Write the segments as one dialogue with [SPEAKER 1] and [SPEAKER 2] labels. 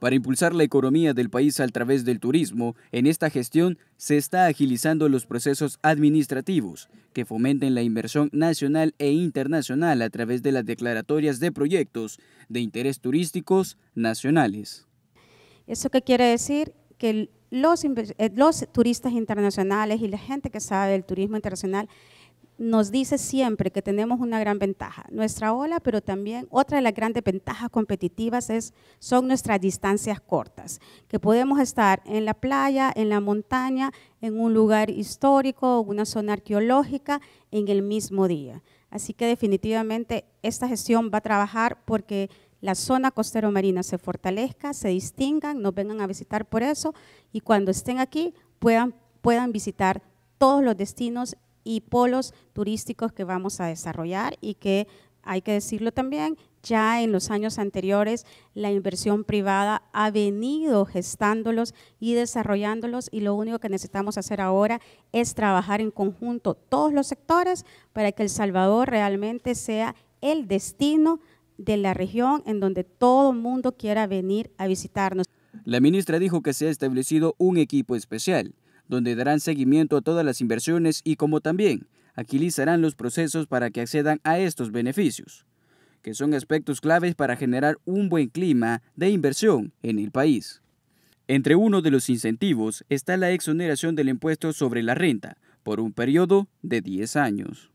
[SPEAKER 1] Para impulsar la economía del país a través del turismo, en esta gestión se está agilizando los procesos administrativos que fomenten la inversión nacional e internacional a través de las declaratorias de proyectos de interés turísticos nacionales.
[SPEAKER 2] ¿Eso qué quiere decir? Que los, eh, los turistas internacionales y la gente que sabe del turismo internacional nos dice siempre que tenemos una gran ventaja, nuestra ola, pero también otra de las grandes ventajas competitivas es, son nuestras distancias cortas, que podemos estar en la playa, en la montaña, en un lugar histórico, una zona arqueológica, en el mismo día. Así que definitivamente esta gestión va a trabajar porque la zona costero marina se fortalezca, se distingan, nos vengan a visitar por eso y cuando estén aquí puedan, puedan visitar todos los destinos y polos turísticos que vamos a desarrollar y que hay que decirlo también, ya en los años anteriores la inversión privada ha venido gestándolos y desarrollándolos y lo único que necesitamos hacer ahora es trabajar en conjunto todos los sectores para que El Salvador realmente sea el destino de la región en donde todo el mundo quiera venir a visitarnos.
[SPEAKER 1] La ministra dijo que se ha establecido un equipo especial donde darán seguimiento a todas las inversiones y como también agilizarán los procesos para que accedan a estos beneficios, que son aspectos claves para generar un buen clima de inversión en el país. Entre uno de los incentivos está la exoneración del impuesto sobre la renta por un periodo de 10 años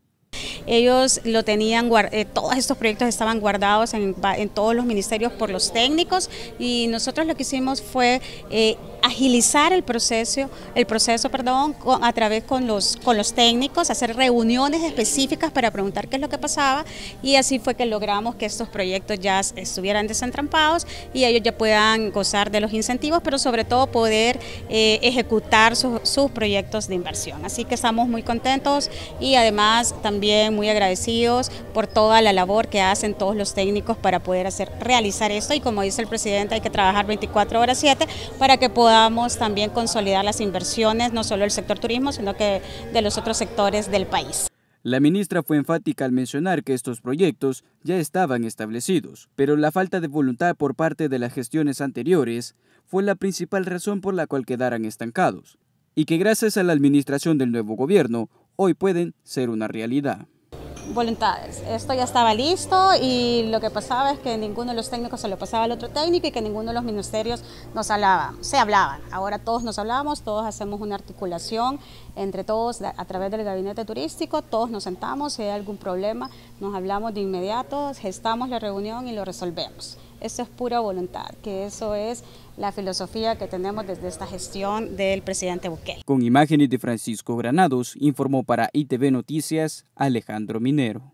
[SPEAKER 2] ellos lo tenían, eh, todos estos proyectos estaban guardados en, todos los ministerios por los técnicos y nosotros lo que hicimos fue eh, agilizar el proceso, el proceso perdón, a través con los, con los técnicos, hacer reuniones específicas para preguntar qué es lo que pasaba y así fue que logramos que estos proyectos ya estuvieran desentrampados y ellos ya puedan gozar de los incentivos, pero sobre todo poder eh, ejecutar sus proyectos de inversión. Así que estamos muy contentos y además también muy agradecidos por toda la labor que hacen todos los técnicos para poder hacer realizar esto y como dice el presidente hay que trabajar 24 horas 7 para que puedan también consolidar las inversiones, no solo del sector turismo, sino que de los otros sectores del país.
[SPEAKER 1] La ministra fue enfática al mencionar que estos proyectos ya estaban establecidos, pero la falta de voluntad por parte de las gestiones anteriores fue la principal razón por la cual quedaran estancados, y que gracias a la administración del nuevo gobierno hoy pueden ser una realidad
[SPEAKER 2] voluntades. Esto ya estaba listo y lo que pasaba es que ninguno de los técnicos se lo pasaba al otro técnico y que ninguno de los ministerios nos hablaba, se hablaban. Ahora todos nos hablamos, todos hacemos una articulación entre todos a través del gabinete turístico, todos nos sentamos, si hay algún problema, nos hablamos de inmediato, gestamos la reunión y lo resolvemos. Eso es pura voluntad, que eso es la filosofía que tenemos desde esta gestión del presidente Bukele.
[SPEAKER 1] Con imágenes de Francisco Granados, informó para ITV Noticias Alejandro Minero.